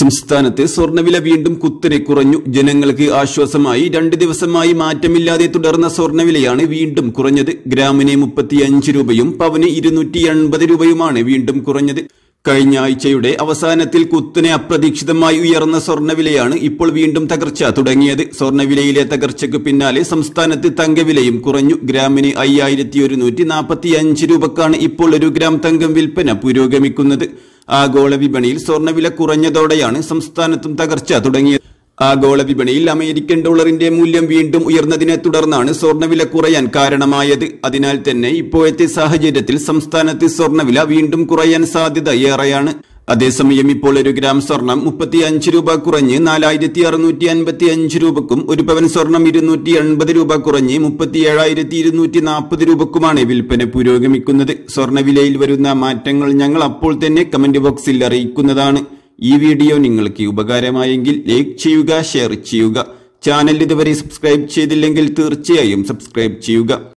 സംസ്ഥാനത്ത് സ്വർണ്ണവില വീണ്ടും കുത്തനെ കുറഞ്ഞു ജനങ്ങൾക്ക് ആശ്വാസമായി രണ്ട് ദിവസമായി മാറ്റമില്ലാതെ തുടർന്ന സ്വർണ്ണവിലയാണ് വീണ്ടും കുറഞ്ഞത് ഗ്രാമിന് മുപ്പത്തിയഞ്ച് രൂപയും പവന് ഇരുന്നൂറ്റി എൺപത് രൂപയുമാണ് വീണ്ടും കുറഞ്ഞത് കഴിഞ്ഞ ആഴ്ചയുടെ അവസാനത്തിൽ കുത്തിനെ അപ്രതീക്ഷിതമായി ഉയർന്ന സ്വർണ്ണവിലയാണ് ഇപ്പോൾ വീണ്ടും തകർച്ച തുടങ്ങിയത് സ്വർണ്ണവിലയിലെ തകർച്ചയ്ക്ക് പിന്നാലെ സംസ്ഥാനത്ത് തങ്കവിലയും കുറഞ്ഞു ഗ്രാമിന് അയ്യായിരത്തി ഒരുന്നൂറ്റി നാൽപ്പത്തിയഞ്ച് രൂപക്കാണ് ഇപ്പോൾ ഒരു ഗ്രാം തങ്കം വിൽപ്പന പുരോഗമിക്കുന്നത് ആഗോള വിപണിയിൽ സ്വർണ്ണവില കുറഞ്ഞതോടെയാണ് സംസ്ഥാനത്തും തകർച്ച തുടങ്ങിയത് ആഗോള വിപണിയിൽ അമേരിക്കൻ ഡോളറിന്റെ മൂല്യം വീണ്ടും ഉയർന്നതിനെ തുടർന്നാണ് സ്വർണ്ണവില കുറയാൻ കാരണമായത് അതിനാൽ തന്നെ ഇപ്പോഴത്തെ സാഹചര്യത്തിൽ സംസ്ഥാനത്ത് സ്വർണ്ണവില വീണ്ടും കുറയാൻ സാധ്യത ഏറെയാണ് അതേസമയം ഇപ്പോൾ ഒരു ഗ്രാം സ്വർണം മുപ്പത്തിയഞ്ച് രൂപ കുറഞ്ഞ് നാലായിരത്തി അറുന്നൂറ്റി അൻപത്തി അഞ്ച് രൂപക്കും ഒരു പവൻ സ്വർണം ഇരുന്നൂറ്റി എൺപത് രൂപ കുറഞ്ഞ് മുപ്പത്തിയേഴായിരത്തി ഇരുന്നൂറ്റി നാൽപ്പത് രൂപക്കുമാണ് വിൽപ്പന പുരോഗമിക്കുന്നത് സ്വർണവിലയിൽ വരുന്ന മാറ്റങ്ങൾ ഞങ്ങൾ അപ്പോൾ തന്നെ കമന്റ് ബോക്സിൽ അറിയിക്കുന്നതാണ് ഈ വീഡിയോ നിങ്ങൾക്ക് ഉപകാരമായെങ്കിൽ ലൈക്ക് ചെയ്യുക ഷെയർ ചെയ്യുക ചാനൽ ഇതുവരെ സബ്സ്ക്രൈബ് ചെയ്തില്ലെങ്കിൽ തീർച്ചയായും സബ്സ്ക്രൈബ് ചെയ്യുക